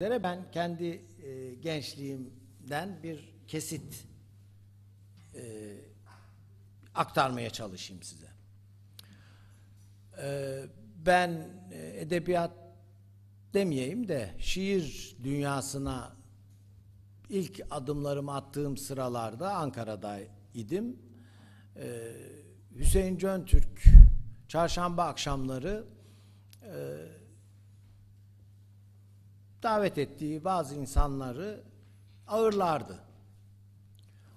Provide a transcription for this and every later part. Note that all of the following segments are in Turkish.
Ben kendi e, gençliğimden bir kesit e, aktarmaya çalışayım size. E, ben e, edebiyat demeyeyim de şiir dünyasına ilk adımlarımı attığım sıralarda Ankara'da idim. E, Hüseyin Cöntürk çarşamba akşamları e, davet ettiği bazı insanları ağırlardı.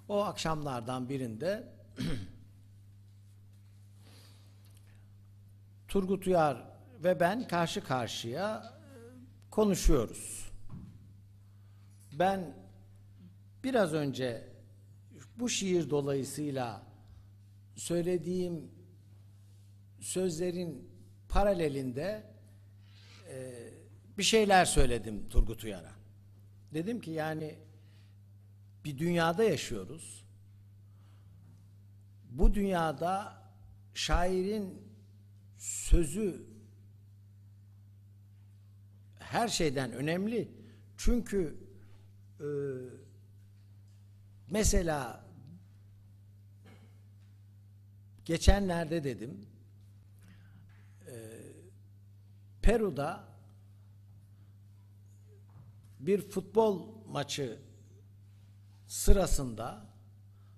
O akşamlardan birinde Turgut Uyar ve ben karşı karşıya e, konuşuyoruz. Ben biraz önce bu şiir dolayısıyla söylediğim sözlerin paralelinde eee bir şeyler söyledim Turgut Uyar'a. Dedim ki yani bir dünyada yaşıyoruz. Bu dünyada şairin sözü her şeyden önemli. Çünkü e, mesela geçenlerde dedim e, Peru'da bir futbol maçı sırasında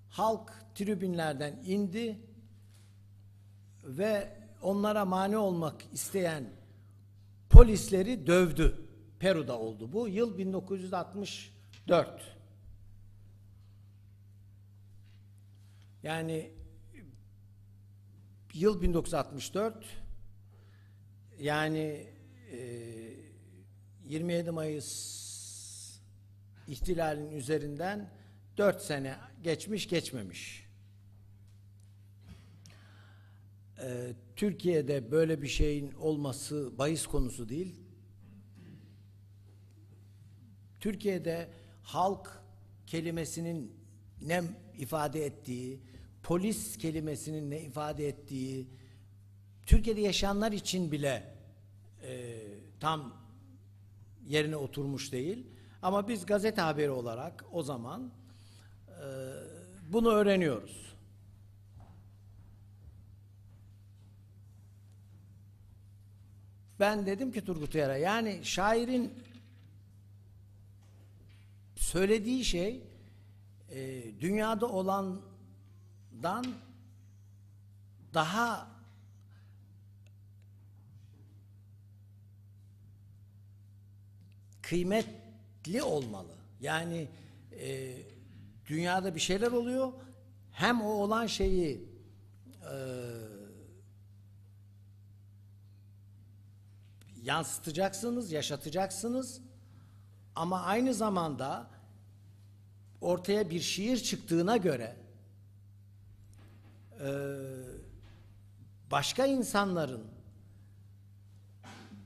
halk tribünlerden indi ve onlara mani olmak isteyen polisleri dövdü. Peru'da oldu bu. Yıl 1964. Yani yıl 1964 yani e, 27 Mayıs ihtilalin üzerinden dört sene geçmiş geçmemiş. Ee, Türkiye'de böyle bir şeyin olması bahis konusu değil. Türkiye'de halk kelimesinin ne ifade ettiği, polis kelimesinin ne ifade ettiği, Türkiye'de yaşayanlar için bile e, tam yerine oturmuş değil. Ama biz gazete haberi olarak o zaman e, bunu öğreniyoruz. Ben dedim ki Turgut Uyar'a yani şairin söylediği şey e, dünyada olandan daha kıymet li olmalı. Yani e, dünyada bir şeyler oluyor. Hem o olan şeyi e, yansıtacaksınız, yaşatacaksınız. Ama aynı zamanda ortaya bir şiir çıktığına göre e, başka insanların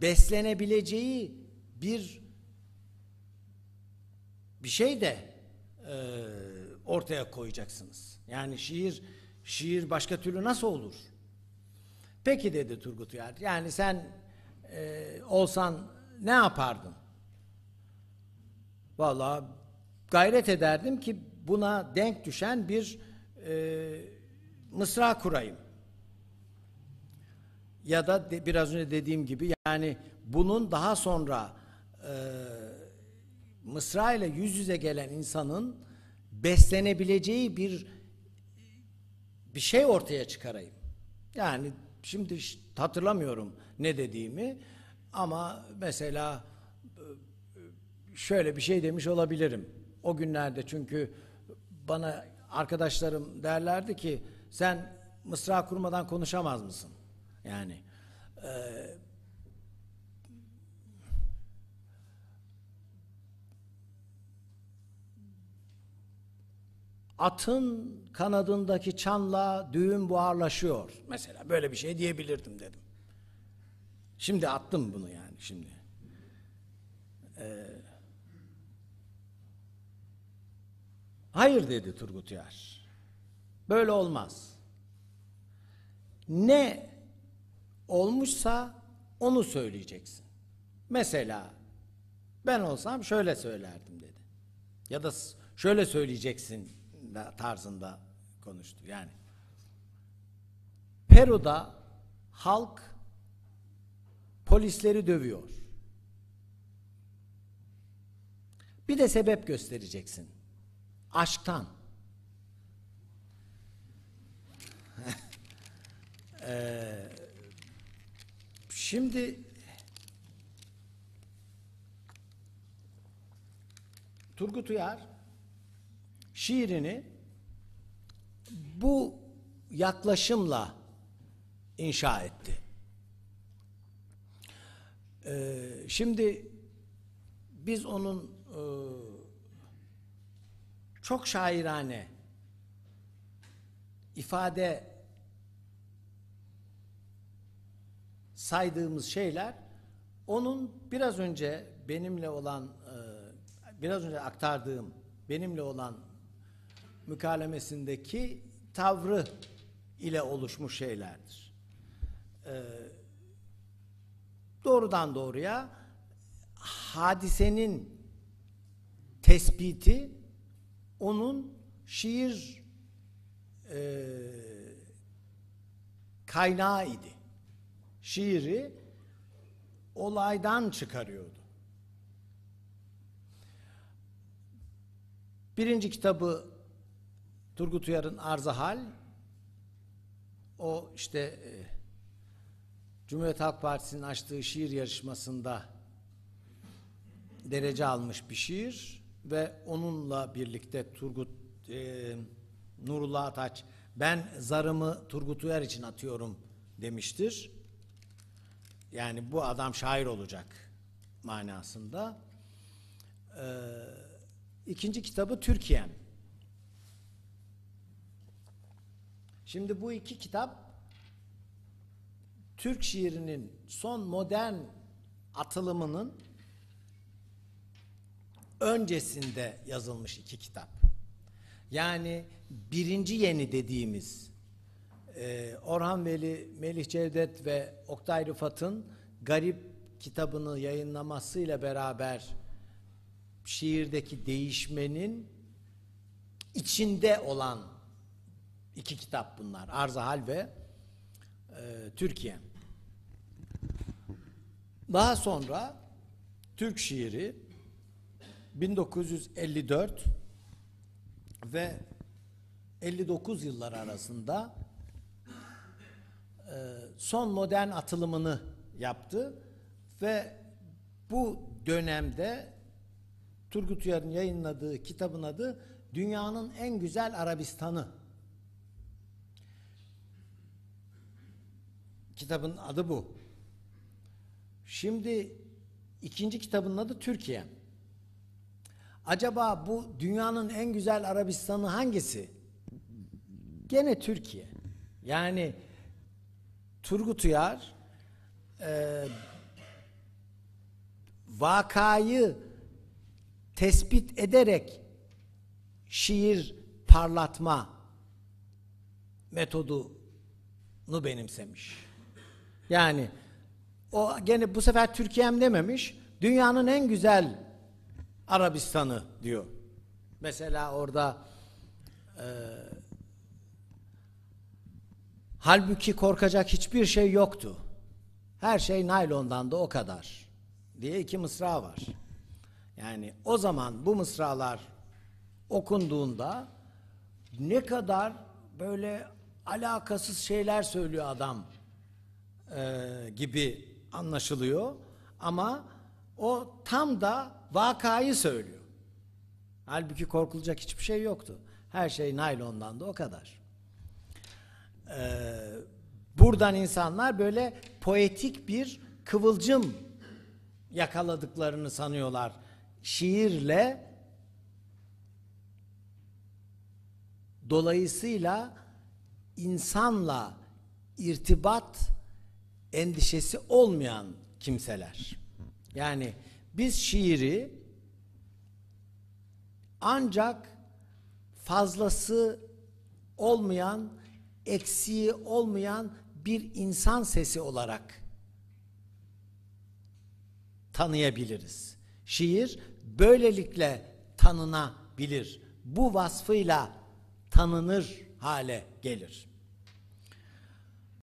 beslenebileceği bir bir şey de e, ortaya koyacaksınız. Yani şiir şiir başka türlü nasıl olur? Peki dedi Turgut Uyar. Yani sen e, olsan ne yapardın? Valla gayret ederdim ki buna denk düşen bir e, mısra kurayım. Ya da de, biraz önce dediğim gibi yani bunun daha sonra e, Mısra ile yüz yüze gelen insanın beslenebileceği bir bir şey ortaya çıkarayım. Yani şimdi hatırlamıyorum ne dediğimi ama mesela e, şöyle bir şey demiş olabilirim. O günlerde çünkü bana arkadaşlarım derlerdi ki sen mısra kurmadan konuşamaz mısın? Yani e, atın kanadındaki çanla düğün buharlaşıyor. Mesela böyle bir şey diyebilirdim dedim. Şimdi attım bunu yani şimdi. Ee, hayır dedi Turgut Yar. Böyle olmaz. Ne olmuşsa onu söyleyeceksin. Mesela ben olsam şöyle söylerdim dedi. Ya da şöyle söyleyeceksin tarzında konuştu. Yani Peru'da halk polisleri dövüyor. Bir de sebep göstereceksin. Aşktan. ee, şimdi Turgut Uyar şiirini bu yaklaşımla inşa etti. Ee, şimdi biz onun e, çok şairane ifade saydığımız şeyler onun biraz önce benimle olan e, biraz önce aktardığım benimle olan mükalemesindeki tavrı ile oluşmuş şeylerdir. Ee, doğrudan doğruya hadisenin tespiti onun şiir e, kaynağı idi. Şiiri olaydan çıkarıyordu. Birinci kitabı Turgut Uyar'ın arzı hal o işte e, Cumhuriyet Halk Partisi'nin açtığı şiir yarışmasında derece almış bir şiir ve onunla birlikte Turgut e, Nurullah Ataç ben zarımı Turgut Uyar için atıyorum demiştir. Yani bu adam şair olacak manasında. Ee, ikinci kitabı Türkiye'm. Şimdi bu iki kitap Türk şiirinin son modern atılımının öncesinde yazılmış iki kitap. Yani birinci yeni dediğimiz e, Orhan Veli, Melih Cevdet ve Oktay Rıfat'ın Garip kitabını yayınlamasıyla beraber şiirdeki değişmenin içinde olan İki kitap bunlar. Arzahal ve e, Türkiye. Daha sonra Türk şiiri 1954 ve 59 yıllar arasında e, son modern atılımını yaptı ve bu dönemde Turgut Uyar'ın yayınladığı kitabın adı Dünyanın En Güzel Arabistanı Kitabın adı bu. Şimdi ikinci kitabın adı Türkiye. Acaba bu dünyanın en güzel Arabistan'ı hangisi? Gene Türkiye. Yani Turgut Uyar e, vakayı tespit ederek şiir parlatma metodunu benimsemiş. Yani o gene bu sefer Türkiye'm dememiş. Dünyanın en güzel Arabistan'ı diyor. Mesela orada e, halbuki korkacak hiçbir şey yoktu. Her şey naylondan da o kadar diye iki mısra var. Yani o zaman bu mısralar okunduğunda ne kadar böyle alakasız şeyler söylüyor adam e, gibi anlaşılıyor ama o tam da vakayı söylüyor. Halbuki korkulacak hiçbir şey yoktu. Her şey naylondan da o kadar. Ee, buradan insanlar böyle poetik bir kıvılcım yakaladıklarını sanıyorlar. Şiirle dolayısıyla insanla irtibat endişesi olmayan kimseler. Yani biz şiiri ancak fazlası olmayan, eksiği olmayan bir insan sesi olarak tanıyabiliriz. Şiir böylelikle tanınabilir. Bu vasfıyla tanınır hale gelir.